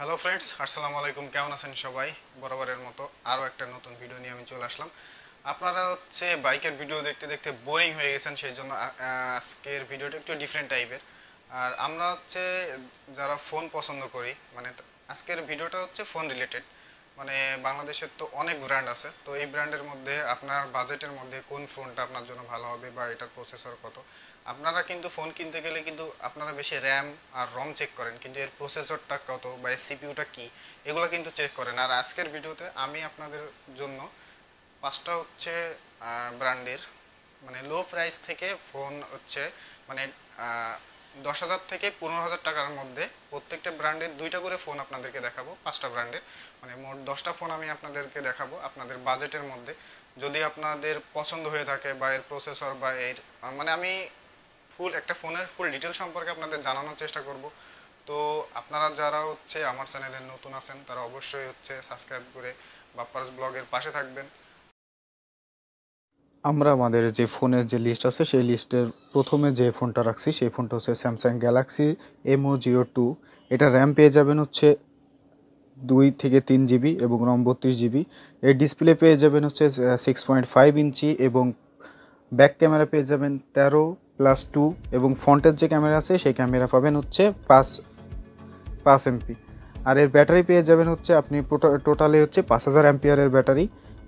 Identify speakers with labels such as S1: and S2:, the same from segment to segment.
S1: hello friends আসসালামু আলাইকুম কেমন আছেন সবাই বরাবরের মতো আরও একটা নতুন ভিডিও নিয়ে আমি চলে আসলাম আপনারা হচ্ছে বাইকের ভিডিও দেখতে দেখতে বোরিং হয়ে গেছেন সেই জন্য আজকের ভিডিওটা একটু ডিফারেন্ট টাইপের আর আমরা হচ্ছে যারা ফোন পছন্দ করি মানে আজকের ভিডিওটা হচ্ছে ফোন রিলেটেড মানে বাংলাদেশের তো অনেক ব্র্যান্ড আছে তো এই ব্র্যান্ডের মধ্যে আপনার বাজেটের মধ্যে কোন ফোনটা আপনার জন্য ভালো হবে বা এটার প্রসেসর কত আপনারা কিন্তু ফোন কিনতে গেলে কিন্তু আপনারা বেশি র্যাম আর রম চেক করেন কিন্তু এর প্রসেসরটা কত বা এর সিপিউটা কী এগুলো কিন্তু চেক করেন আর আজকের ভিডিওতে আমি আপনাদের জন্য পাঁচটা হচ্ছে ব্র্যান্ডের মানে লো প্রাইস থেকে ফোন হচ্ছে মানে দশ হাজার থেকে পনেরো হাজার টাকার মধ্যে প্রত্যেকটা ব্র্যান্ডের দুইটা করে ফোন আপনাদেরকে দেখাবো পাঁচটা ব্র্যান্ডের মানে মোট দশটা ফোন আমি আপনাদেরকে দেখাবো আপনাদের বাজেটের মধ্যে যদি আপনাদের পছন্দ হয়ে থাকে বা এর প্রসেসর বা এর মানে আমি ফুল একটা ফোনের ফুল ডিটেল সম্পর্কে আপনাদের জানানোর চেষ্টা করব তো আপনারা যারা হচ্ছে আমার চ্যানেলে নতুন আছেন তারা অবশ্যই হচ্ছে সাবস্ক্রাইব করে বাপ্পারস ব্লগের পাশে থাকবেন আমরা আমাদের যে ফোনের যে লিস্ট আছে সেই লিস্টের প্রথমে যে ফোনটা রাখছি সেই ফোনটা হচ্ছে Samsung Galaxy M O zero two এটা র্যাম পেয়ে যাবেন হচ্ছে দুই থেকে তিন জিবি এবং রম বত্রিশ জিবি এর ডিসপ্লে পেয়ে যাবেন হচ্ছে সিক্স পয়েন্ট ফাইভ ইঞ্চি এবং ব্যাক ক্যামেরা পেয়ে যাবেন তেরো প্লাস টু এবং ফ্রন্টের যে ক্যামেরা আছে সেই ক্যামেরা পাবেন হচ্ছে পাঁচ পাঁচ এমপি আর এর ব্যাটারি পেয়ে যাবেন হচ্ছে আপনি টোটালি হচ্ছে পাঁচ হাজার অ্যাম্পিয়ারের ব্যাটারি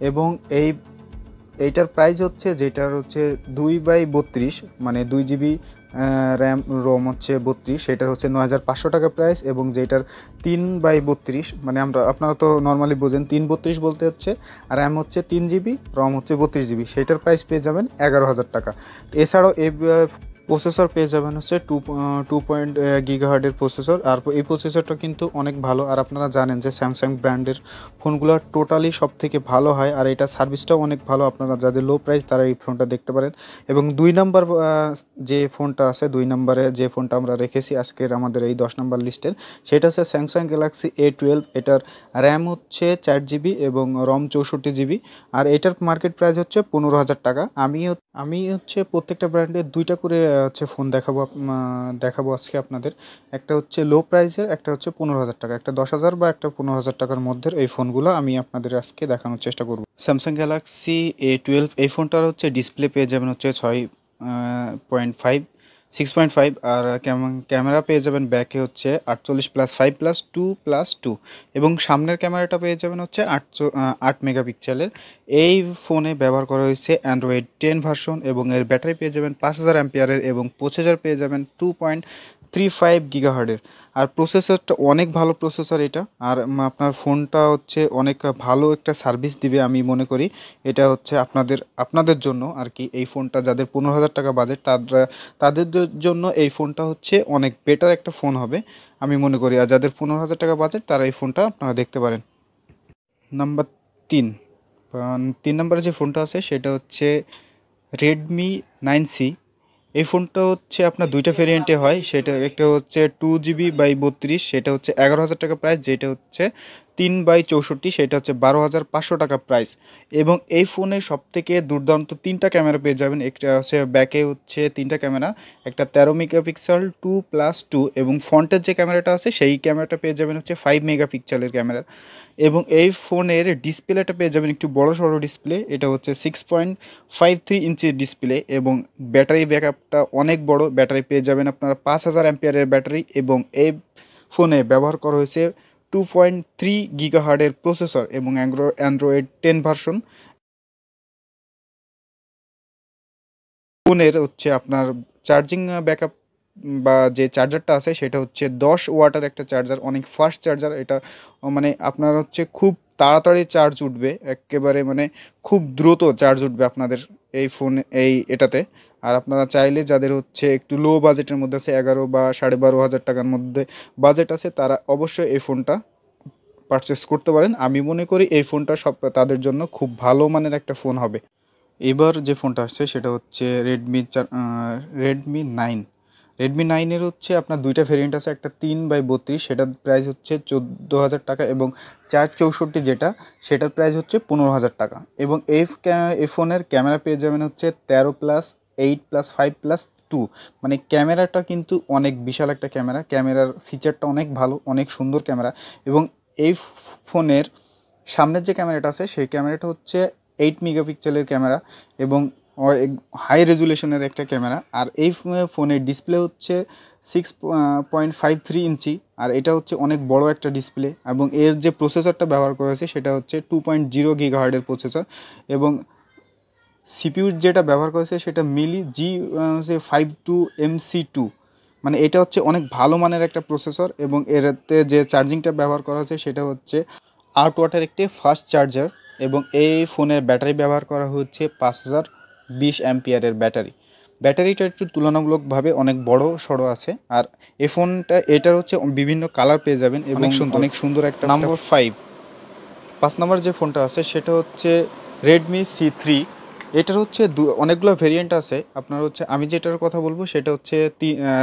S1: এবং এই এইটার প্রাইস হচ্ছে যেটার হচ্ছে দুই বাই বত্রিশ মানে দুই জিবি র্যাম রোম হচ্ছে বত্রিশ সেটার হচ্ছে নয় হাজার পাঁচশো টাকা প্রাইস এবং যেটার তিন বাই বত্রিশ মানে আমরা আপনারা তো নর্মালি বোঝেন তিন বত্রিশ বলতে হচ্ছে র্যাম হচ্ছে তিন জিবি রম হচ্ছে বত্রিশ জিবি সেটার প্রাইস পেয়ে যাবেন এগারো হাজার টাকা এছাড়াও এ প্রসেসর পেয়ে যাবেন হচ্ছে টু টু পয়েন্ট গিগাহার্ডের প্রসেসর আর এই প্রসেসরটা কিন্তু অনেক ভালো আর আপনারা জানেন যে স্যামসাং ব্র্যান্ডের ফোনগুলো টোটালি সব থেকে ভালো হয় আর এটা সার্ভিসটাও অনেক ভালো আপনারা যাদের লো প্রাইস তারা এই ফোনটা দেখতে পারেন এবং দুই নাম্বার যে ফোনটা আছে দুই নাম্বারে যে ফোনটা আমরা রেখেছি আজকের আমাদের এই দশ নাম্বার লিস্টের সেটা হচ্ছে স্যামসাং গ্যালাক্সি এ টুয়েলভ এটার র্যাম হচ্ছে চার জিবি এবং রম চৌষট্টি জিবি আর এটার মার্কেট প্রাইস হচ্ছে পনেরো হাজার টাকা আমি আমি হচ্ছে প্রত্যেকটা ব্র্যান্ডের দুইটা করে হচ্ছে ফোন দেখাবো দেখাবো আজকে আপনাদের একটা হচ্ছে লো প্রাইসের একটা হচ্ছে পনেরো হাজার টাকা একটা দশ হাজার বা একটা পনেরো হাজার টাকার মধ্যে এই ফোনগুলো আমি আপনাদের আজকে দেখানোর চেষ্টা করব স্যামসাং গ্যালাক্সি এ টুয়েলভ এই ফোনটার হচ্ছে ডিসপ্লে পেয়ে যাবেন হচ্ছে ছয় point five six point five আর ক্যামেরা পেয়ে যাবেন ব্যাকে হচ্ছে আটচল্লিশ plus five plus two plus two এবং সামনের ক্যামেরাটা পেয়ে যাবেন হচ্ছে আটচো আট মেগাপিক্সেলের এই ফোনে ব্যবহার করা হয়েছে অ্যান্ড্রয়েড টেন ভার্সন এবং এর ব্যাটারি পেয়ে যাবেন পাঁচ হাজার অ্যাম্পিয়ারের এবং পঁচিশ হাজার পেয়ে যাবেন টু পয়েন্ট থ্রি ফাইভ গিগাহার্ডের আর প্রসেসরটা অনেক ভালো প্রসেসর এটা আর আপনার ফোনটা হচ্ছে অনেক ভালো একটা সার্ভিস দিবে আমি মনে করি এটা হচ্ছে আপনাদের আপনাদের জন্য আর কি এই ফোনটা যাদের পনেরো হাজার টাকা বাজেট তাদের জন্য এই ফোনটা হচ্ছে অনেক বেটার একটা ফোন হবে আমি মনে করি আর যাদের পনেরো হাজার টাকা বাজেট তারা এই ফোনটা আপনারা দেখতে পারেন নাম্বার তিন তিন নম্বরে যে ফোনটা আছে সেটা হচ্ছে রেডমি নাইন সি এই ফোনটা হচ্ছে আপনার দুইটা ভেরিয়েন্টে হয় সেটা একটা হচ্ছে টু জিবি বাই বত্রিশ সেটা হচ্ছে এগারো হাজার টাকা প্রাইস যেটা হচ্ছে তিন বাই চৌষট্টি সেটা হচ্ছে বারো হাজার পাঁচশো টাকা প্রাইস এবং এই ফোনে সব থেকে দুর্দান্ত তিনটা ক্যামেরা পেয়ে যাবেন একটা হচ্ছে ব্যাকে হচ্ছে তিনটা ক্যামেরা একটা তেরো মেগাপিক্সেল টু প্লাস টু এবং ফ্রন্টের যে ক্যামেরাটা আছে সেই ক্যামেরাটা পেয়ে যাবেন হচ্ছে ফাইভ মেগাপিক্সেলের ক্যামেরা এবং এই ফোনের ডিসপ্লেটা পেয়ে যাবেন একটু বড় সড়ো ডিসপ্লে এটা হচ্ছে সিক্স পয়েন্ট ফাইভ থ্রি ইঞ্চির ডিসপ্লে এবং ব্যাটারি ব্যাকআপটা অনেক বড় ব্যাটারি পেয়ে যাবেন আপনারা পাঁচ হাজার অ্যাম্পিয়ারের ব্যাটারি এবং এই ফোনে ব্যবহার করা হয়েছে টু পয়েন্ট থ্রি গিগা হার্ডের প্রসেসর এবং অ্যান্ড্রয়েড টেন ভার্সন ফোনের হচ্ছে আপনার চার্জিং ব্যাকআপ বা যে চার্জারটা আছে সেটা হচ্ছে দশ ওয়াটার একটা চার্জার অনেক ফাস্ট চার্জার এটা মানে আপনার হচ্ছে খুব তাড়াতাড়ি চার্জ উঠবে একেবারে মানে খুব দ্রুত চার্জ উঠবে আপনাদের এই ফোন এই এটাতে আর আপনারা চাইলে যাদের হচ্ছে একটু লো বাজেটের মধ্যে আছে এগারো বা সাড়ে বারো হাজার টাকার মধ্যে বাজেট আছে তারা অবশ্যই এই ফোনটা পারচেস করতে পারেন আমি মনে করি এই ফোনটা সব তাদের জন্য খুব ভালো মানের একটা ফোন হবে এবার যে ফোনটা আসছে সেটা হচ্ছে রেডমি রেডমি নাইন রেডমি নাইনের হচ্ছে আপনার দুইটা ভেরিয়েন্ট আছে একটা তিন বাই বত্রিশ সেটার প্রাইস হচ্ছে চোদ্দো হাজার টাকা এবং চার চৌষট্টি যেটা সেটার প্রাইস হচ্ছে পনেরো হাজার টাকা এবং এই এই ফোনের ক্যামেরা পেয়ে যাবেন হচ্ছে তেরো plus eight plus five plus two মানে ক্যামেরাটা কিন্তু অনেক বিশাল একটা ক্যামেরা ক্যামেরার ফিচারটা অনেক ভালো অনেক সুন্দর ক্যামেরা এবং এই ফোনের সামনের যে ক্যামেরাটা আছে সেই ক্যামেরাটা হচ্ছে এইট মেগাপিক্সেলের ক্যামেরা এবং হাই রেজুলেশনের একটা ক্যামেরা আর এই ফোনের ডিসপ্লে হচ্ছে six point five three inch আর এটা হচ্ছে অনেক বড় একটা ডিসপ্লে এবং এর যে প্রসেসরটা ব্যবহার করেছে সেটা হচ্ছে টু পয়েন্ট জিরো গিগাহার্ডের প্রসেসর এবং সিপিউর যেটা ব্যবহার করেছে সেটা মিলি জি সে ফাইভ টু এমসি টু মানে এটা হচ্ছে অনেক ভালো মানের একটা প্রসেসর এবং এরতে যে চার্জিংটা ব্যবহার করা হয়েছে সেটা হচ্ছে আউট ওয়াটার একটি ফাস্ট চার্জার এবং এই ফোনের ব্যাটারি ব্যবহার করা হচ্ছে পাঁচ হাজার বিশ অ্যাম্পিয়ারের ব্যাটারি ব্যাটারিটা একটু তুলনামূলকভাবে অনেক বড় সড়ো আছে আর এ ফোনটা এটার হচ্ছে বিভিন্ন কালার পেয়ে যাবেন এবং অনেক সুন্দর একটা নাম্বার ফাইভ পাঁচ নম্বর যে ফোনটা আছে সেটা হচ্ছে রেডমি সি থ্রি এটার হচ্ছে দু অনেকগুলো ভেরিয়েন্ট আছে আপনার হচ্ছে আমি যেটার কথা বলবো সেটা হচ্ছে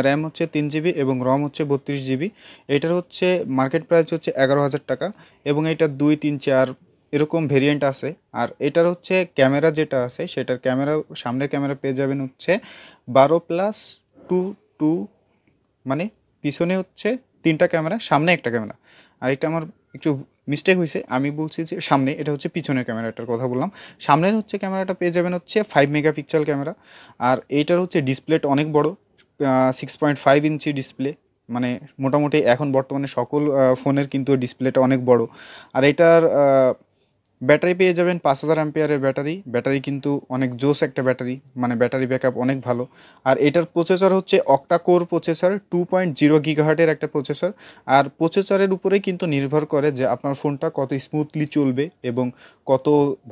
S1: র্যাম হচ্ছে তিন জিবি এবং রম হচ্ছে বত্রিশ জিবি এটার হচ্ছে মার্কেট প্রাইস হচ্ছে এগারো হাজার টাকা এবং এটা দুই তিন চার এরকম ভেরিয়েন্ট আছে আর এটার হচ্ছে ক্যামেরা যেটা আছে সেটার ক্যামেরা সামনের ক্যামেরা পেয়ে যাবেন হচ্ছে বারো প্লাস টু টু মানে পিছনে হচ্ছে তিনটা ক্যামেরা সামনে একটা ক্যামেরা আর এটা আমার একটু মিস্টেক হয়েছে আমি বলছি যে সামনে এটা হচ্ছে পিছনের ক্যামেরাটার কথা বললাম সামনের হচ্ছে ক্যামেরাটা পেয়ে যাবেন হচ্ছে ফাইভ মেগাপিক্সেল ক্যামেরা আর এইটার হচ্ছে ডিসপ্লেটা অনেক বড় six point five inch display মানে মোটামুটি এখন বর্তমানে সকল ফোনের কিন্তু ডিসপ্লেটা অনেক বড় আর এটার ব্যাটারি পেয়ে যাবেন পাঁচ হাজার অ্যাম্পিয়ারের ব্যাটারি ব্যাটারি কিন্তু অনেক জোস একটা ব্যাটারি মানে ব্যাটারি ব্যাকআপ অনেক ভালো আর এটার প্রসেসর হচ্ছে octa core processor two point zero গিগাহাটের একটা প্রসেসর আর প্রসেসরের উপরেই কিন্তু নির্ভর করে যে আপনার ফোনটা কত স্মুথলি চলবে এবং কত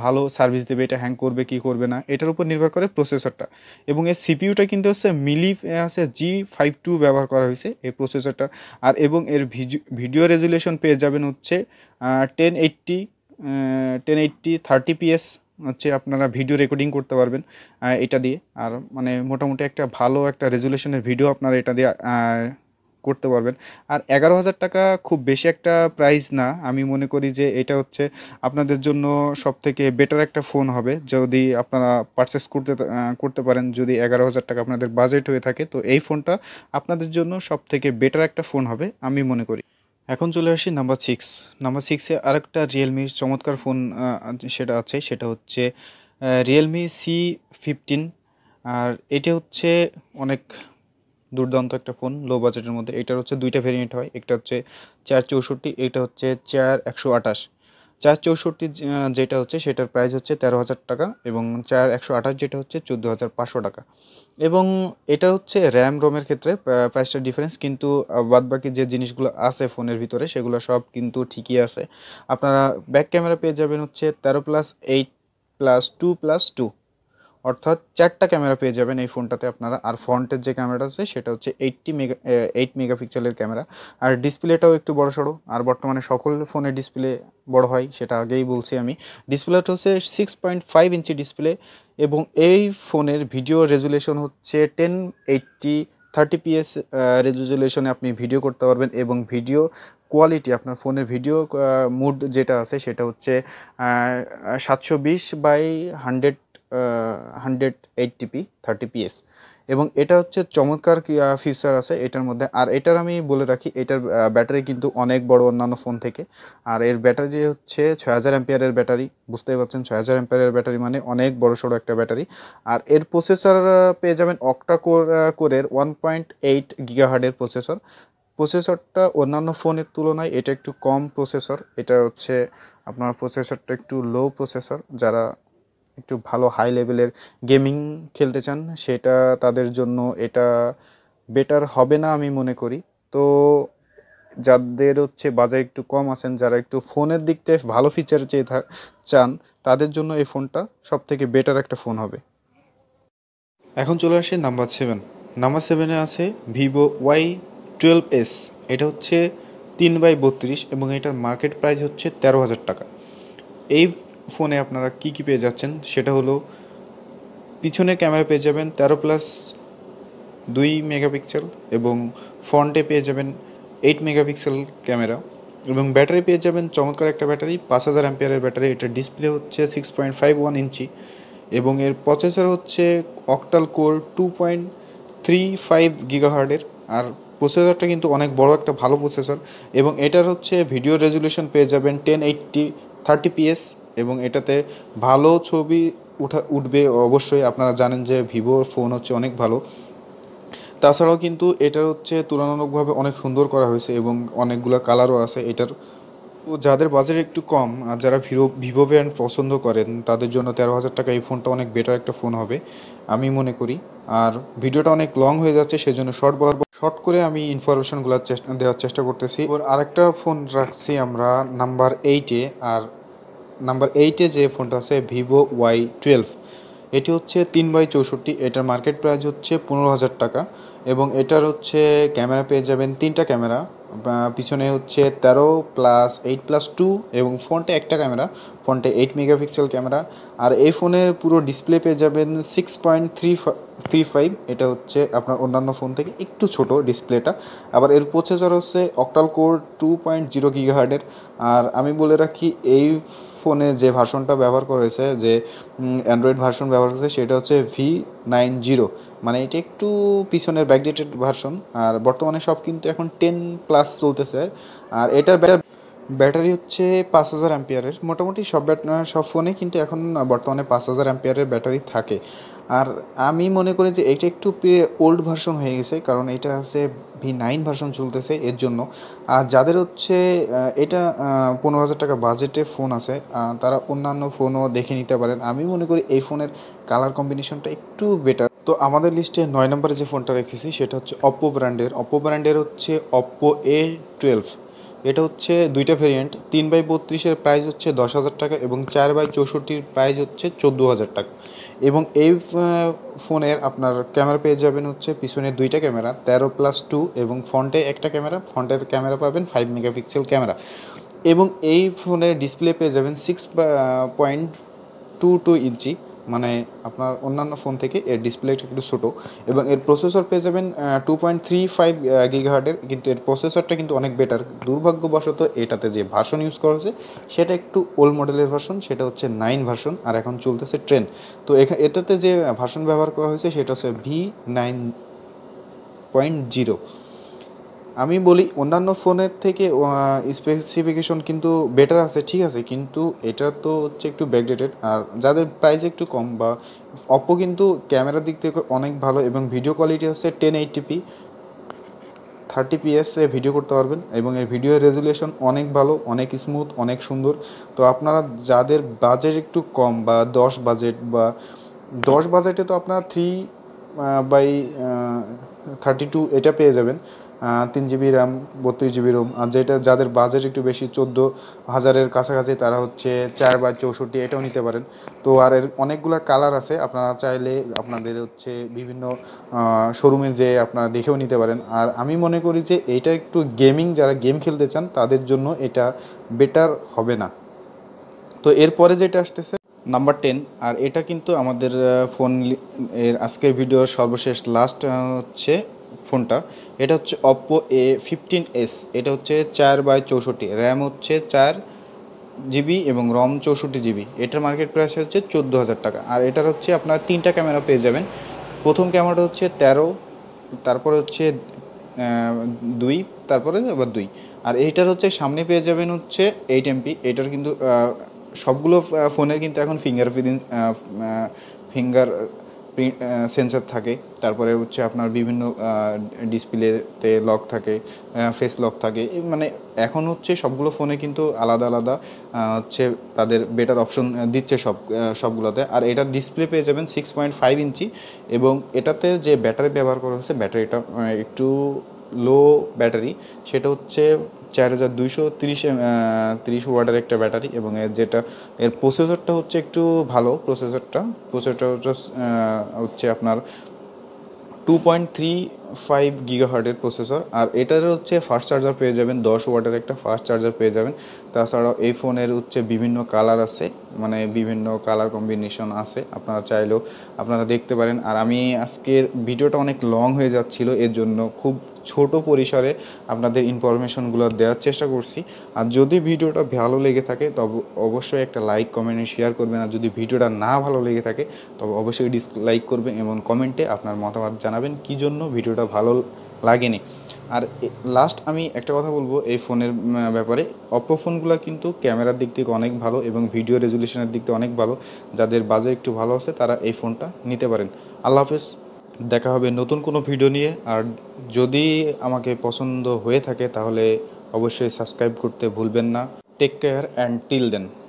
S1: ভালো সার্ভিস দেবে এটা হ্যাং করবে কি করবে না এটার উপর নির্ভর করে প্রসেসরটা এবং এর সিপিউটা কিন্তু হচ্ছে মিলি আছে জি ফাইভ টু ব্যবহার করা হয়েছে এই প্রসেসরটা আর এবং এর ভিডিও রেজুলেশন পেয়ে যাবেন হচ্ছে ten eighty ten eighty thirty PS হচ্ছে আপনারা ভিডিও রেকর্ডিং করতে পারবেন এটা দিয়ে আর মানে মোটামুটি একটা ভালো একটা রেজুলেশনের ভিডিও আপনারা এটা দিয়ে করতে পারবেন আর এগারো হাজার টাকা খুব বেশি একটা প্রাইস না আমি মনে করি যে এটা হচ্ছে আপনাদের জন্য সব থেকে বেটার একটা ফোন হবে যদি আপনারা পারচেস করতে করতে পারেন যদি এগারো হাজার টাকা আপনাদের বাজেট হয়ে থাকে তো এই ফোনটা আপনাদের জন্য সব থেকে বেটার একটা ফোন হবে আমি মনে করি এখন চলে আসি নাম্বার সিক্স নাম্বার সিক্সে আরেকটা রিয়েলমির চমৎকার ফোন সেটা আছে সেটা হচ্ছে রিয়েলমি সি ফিফটিন আর এটা হচ্ছে অনেক দুর্দান্ত একটা ফোন লো বাজেটের মধ্যে এটার হচ্ছে দুইটা ভেরিয়েন্ট হয় একটা হচ্ছে চার চৌষট্টি এটা হচ্ছে চার একশো আঠাশ চার চৌষট্টি যেটা হচ্ছে সেটার প্রাইস হচ্ছে তেরো হাজার টাকা এবং চার একশো আঠাশ যেটা হচ্ছে চোদ্দো হাজার পাঁচশো টাকা এবং এটা হচ্ছে র্যাম রোমের ক্ষেত্রে প্রাইসটা ডিফারেন্স কিন্তু বাদবাকি যে জিনিসগুলো আছে ফোনের ভিতরে সেগুলো সব কিন্তু ঠিকই আছে আপনারা ব্যাক ক্যামেরা পেয়ে যাবেন হচ্ছে তেরো plus eight plus two plus two অর্থাৎ চারটা ক্যামেরা পেয়ে যাবেন এই ফোনটাতে আপনারা আর ফ্রন্টের যে ক্যামেরাটা আছে সেটা হচ্ছে এইটটি মেগা এইট মেগাপিক্সেলের ক্যামেরা আর ডিসপ্লেটাও একটু বড় সড়ো আর বর্তমানে সকল ফোনের ডিসপ্লে বড় হয় সেটা আগেই বলছি আমি ডিসপ্লেটা হচ্ছে six point five inch display এবং এই ফোনের ভিডিও রেজুলেশন হচ্ছে টেন এইটটি থার্টি পিএস রেজুলেশনে আপনি ভিডিও করতে পারবেন এবং ভিডিও কোয়ালিটি আপনার ফোনের ভিডিও মুড যেটা আছে সেটা হচ্ছে সাতশো বিশ by hundred hundred eight eighty P thirty PS এবং এটা হচ্ছে চমৎকার ফিচার আছে এটার মধ্যে আর এটার আমি বলে রাখি এটার ব্যাটারি কিন্তু অনেক বড় অন্যান্য ফোন থেকে আর এর ব্যাটারি হচ্ছে ছয় হাজার অ্যাম্পিয়ারের ব্যাটারি বুঝতেই পারছেন ছয় হাজার অ্যাম্পিয়ারের ব্যাটারি মানে অনেক বড় সড়ো একটা ব্যাটারি আর এর প্রসেসর পেয়ে যাবেন অক্টা কোর কোরের ওয়ান পয়েন্ট এইট গিগাহার্ডের প্রসেসর প্রসেসরটা অন্যান্য ফোনের তুলনায় এটা একটু কম প্রসেসর এটা হচ্ছে আপনার প্রসেসরটা একটু লো প্রসেসর যারা একটু ভালো হাই লেভেলের গেমিং খেলতে চান সেটা তাদের জন্য এটা বেটার হবে না আমি মনে করি তো যাদের হচ্ছে বাজার একটু কম আছেন যারা একটু ফোনের থেকে ভালো ফিচার চেয়ে চান তাদের জন্য এই ফোনটা সব থেকে বেটার একটা ফোন হবে এখন চলে আসে নাম্বার সেভেন নাম্বার সেভেনে আছে ভিভো ওয়াই টুয়েলভ এস এটা হচ্ছে তিন বাই বত্রিশ এবং এটার মার্কেট প্রাইস হচ্ছে তেরো হাজার টাকা এই ফোনে আপনারা কি কি পেয়ে যাচ্ছেন সেটা হলো পিছনে ক্যামেরা পেয়ে যাবেন তেরো প্লাস দুই মেগাপিক্সেল এবং ফ্রন্টে পেয়ে যাবেন এইট মেগাপিক্সেল ক্যামেরা এবং ব্যাটারি পেয়ে যাবেন চমৎকার একটা ব্যাটারি পাঁচ হাজার অ্যাম্পিয়ারের ব্যাটারি এটা ডিসপ্লে হচ্ছে six point five one inch এবং এর প্রসেসর হচ্ছে octal core two point three five গিগাহার্ডের আর প্রসেসরটা কিন্তু অনেক বড় একটা ভালো প্রসেসর এবং এটার হচ্ছে ভিডিও রেজুলেশন পেয়ে যাবেন টেন এইটটি থার্টি পিএস এবং এটাতে ভালো ছবি উঠা উঠবে অবশ্যই আপনারা জানেন যে ভিভোর ফোন হচ্ছে অনেক ভালো তাছাড়াও কিন্তু এটার হচ্ছে তুলনামূলকভাবে অনেক সুন্দর করা হয়েছে এবং অনেকগুলো কালারও আছে এটার ও যাদের বাজেট একটু কম আর যারা ভিভো ভিভো ব্র্যান্ড পছন্দ করেন তাদের জন্য তেরো হাজার টাকা এই ফোনটা অনেক বেটার একটা ফোন হবে আমি মনে করি আর ভিডিওটা অনেক লং হয়ে যাচ্ছে সেই জন্য শর্ট বলার শর্ট করে আমি ইনফরমেশনগুলো দেওয়ার চেষ্টা করতেছি ওর আরেকটা ফোন রাখছি আমরা নাম্বার এইটে আর নাম্বার এইটে যে ফোনটা আছে ভিভো ওয়াই টুয়েলভ এটি হচ্ছে তিন বাই চৌষট্টি এটার মার্কেট প্রাইস হচ্ছে পনেরো হাজার টাকা এবং এটার হচ্ছে ক্যামেরা পেয়ে যাবেন তিনটা ক্যামেরা পিছনে হচ্ছে তেরো প্লাস এইট প্লাস টু এবং ফ্রন্টে একটা ক্যামেরা ফোনটা এইট মেগাপিক্সেল ক্যামেরা আর এই ফোনের পুরো ডিসপ্লে পেয়ে যাবেন six point three three five এটা হচ্ছে আপনার অন্যান্য ফোন থেকে একটু ছোট ডিসপ্লেটা আবার এর প্রসেসর হচ্ছে octal core two point zero গিগাহার্ডের আর আমি বলে রাখি এই ফোনে যে ভার্সনটা ব্যবহার করেছে যে অ্যান্ড্রয়েড ভার্সন ব্যবহার করেছে সেটা হচ্ছে ভি নাইন জিরো মানে এটা একটু পিছনের ব্যাকডেটেড ভার্সন আর বর্তমানে সব কিন্তু এখন টেন প্লাস চলতেছে আর এটার ব্যাটার ব্যাটারি হচ্ছে পাঁচ হাজার অ্যাম্পিয়ারের মোটামুটি সব সব ফোনে কিন্তু এখন বর্তমানে পাঁচ হাজার অ্যাম্পিয়ারের ব্যাটারি থাকে আর আমি মনে করি যে এটা একটু ওল্ড ভার্সন হয়ে গেছে কারণ এটা হচ্ছে ভি নাইন ভার্সন চলতেছে এর জন্য আর যাদের হচ্ছে এটা পনেরো হাজার টাকা বাজেটে ফোন আছে তারা অন্যান্য ফোনও দেখে নিতে পারেন আমি মনে করি এই ফোনের কালার কম্বিনেশনটা একটু বেটার তো আমাদের লিস্টে নয় নম্বরে যে ফোনটা রেখেছি সেটা হচ্ছে অপ্পো ব্র্যান্ডের অপ্পো ব্র্যান্ডের হচ্ছে অপ্পো এ টুয়েলভ এটা হচ্ছে দুইটা ভেরিয়েন্ট তিন বাই বত্রিশের প্রাইস হচ্ছে দশ হাজার টাকা এবং চার বাই চৌষট্টির প্রাইস হচ্ছে চোদ্দো হাজার টাকা এবং এই ফোনের আপনার ক্যামেরা পেয়ে যাবেন হচ্ছে পিছনে দুইটা ক্যামেরা তেরো প্লাস টু এবং ফ্রন্টে একটা ক্যামেরা ফ্রন্টের ক্যামেরা পাবেন ফাইভ মেগাপিক্সেল ক্যামেরা এবং এই ফোনের ডিসপ্লে পেয়ে যাবেন six point two two inch মানে আপনার অন্যান্য ফোন থেকে এর ডিসপ্লেটা একটু ছোটো এবং এর প্রসেসর পেয়ে যাবেন টু পয়েন্ট থ্রি ফাইভ গিগাহার্টের কিন্তু এর প্রসেসরটা কিন্তু অনেক বেটার দুর্ভাগ্যবশত এটাতে যে ভার্সন ইউজ করা হয়েছে সেটা একটু ওল্ড মডেলের ভার্সন সেটা হচ্ছে নাইন ভার্সন আর এখন চলতেছে ট্রেন তো এটাতে যে ভার্সন ব্যবহার করা হয়েছে সেটা হচ্ছে ভি নাইন পয়েন্ট জিরো আমি বলি অন্যান্য ফোনের থেকে স্পেসিফিকেশন কিন্তু বেটার আছে ঠিক আছে কিন্তু এটা তো হচ্ছে একটু ব্যাকডেটেড আর যাদের প্রাইস একটু কম বা অপো কিন্তু ক্যামেরার দিক থেকে অনেক ভালো এবং ভিডিও কোয়ালিটি হচ্ছে টেন পি থার্টি পিএসে ভিডিও করতে পারবেন এবং এর ভিডিও রেজুলেশন অনেক ভালো অনেক স্মুথ অনেক সুন্দর তো আপনারা যাদের বাজেট একটু কম বা দশ বাজেট বা দশ বাজেটে তো আপনারা থ্রি বাই থার্টি টু এটা পেয়ে যাবেন তিন জিবি র্যাম বত্রিশ জিবি রোম আর যেটা যাদের বাজেট একটু বেশি চোদ্দো হাজারের কাছাকাছি তারা হচ্ছে চার বা চৌষট্টি এটাও নিতে পারেন তো আর এর অনেকগুলো কালার আছে আপনারা চাইলে আপনাদের হচ্ছে বিভিন্ন শোরুমে যে আপনারা দেখেও নিতে পারেন আর আমি মনে করি যে এটা একটু গেমিং যারা গেম খেলতে চান তাদের জন্য এটা বেটার হবে না তো এরপরে যেটা আসতেছে নাম্বার টেন আর এটা কিন্তু আমাদের ফোন এর আজকের ভিডিওর সর্বশেষ লাস্ট হচ্ছে ফোনটা এটা হচ্ছে অপো এ ফিফটিন এস এটা হচ্ছে চার বাই চৌষট্টি র্যাম হচ্ছে চার জিবি এবং রম চৌষট্টি জিবি এটার মার্কেট প্রাইস হচ্ছে চোদ্দো হাজার টাকা আর এটার হচ্ছে আপনারা তিনটা ক্যামেরা পেয়ে যাবেন প্রথম ক্যামেরাটা হচ্ছে তেরো তারপরে হচ্ছে দুই তারপরে আবার দুই আর এইটার হচ্ছে সামনে পেয়ে যাবেন হচ্ছে এইট এমপি এটার কিন্তু সবগুলো ফোনের কিন্তু এখন ফিঙ্গার ফিদিন ফিঙ্গার সেন্সার থাকে তারপরে হচ্ছে আপনার বিভিন্ন ডিসপ্লেতে লক থাকে ফেস লক থাকে মানে এখন হচ্ছে সবগুলো ফোনে কিন্তু আলাদা আলাদা হচ্ছে তাদের বেটার অপশন দিচ্ছে সব সবগুলোতে আর এটা ডিসপ্লে পেয়ে যাবেন সিক্স পয়েন্ট ফাইভ ইঞ্চি এবং এটাতে যে ব্যাটারি ব্যবহার করা হয়েছে ব্যাটারিটা একটু লো ব্যাটারি সেটা হচ্ছে চার হাজার দুইশো তিরিশে তিরিশ ওয়ার্ডের একটা ব্যাটারি এবং এর যেটা এর প্রসেসরটা হচ্ছে একটু ভালো প্রসেসরটা প্রসেসরটা হচ্ছে আপনার টু পয়েন্ট থ্রি ফাইভ গিগাহার্টের প্রসেসর আর এটার হচ্ছে ফাস্ট চার্জার পেয়ে যাবেন দশ ওয়াটের একটা ফাস্ট চার্জার পেয়ে যাবেন তাছাড়াও এই ফোনের হচ্ছে বিভিন্ন কালার আছে মানে বিভিন্ন কালার কম্বিনেশন আছে আপনারা চাইলেও আপনারা দেখতে পারেন আর আমি আজকের ভিডিওটা অনেক লং হয়ে যাচ্ছিল এর জন্য খুব ছোট পরিসরে আপনাদের ইনফরমেশনগুলো দেওয়ার চেষ্টা করছি আর যদি ভিডিওটা ভালো লেগে থাকে তবে অবশ্যই একটা লাইক কমেন্টে শেয়ার করবেন আর যদি ভিডিওটা না ভালো লেগে থাকে তবে অবশ্যই ডিসলাইক করবেন এবং কমেন্টে আপনার মতামত জানাবেন কী জন্য ভিডিওটা ভালো লাগেনি আর লাস্ট আমি একটা কথা বলবো এই ফোনের ব্যাপারে অপো ফোনগুলো কিন্তু ক্যামেরার দিক থেকে অনেক ভালো এবং ভিডিও রেজুলেশনের দিক থেকে অনেক ভালো যাদের বাজে একটু ভালো আছে তারা এই ফোনটা নিতে পারেন আল্লাহ হাফেজ দেখা হবে নতুন কোনো ভিডিও নিয়ে আর যদি আমাকে পছন্দ হয়ে থাকে তাহলে অবশ্যই সাবস্ক্রাইব করতে ভুলবেন না take care and till then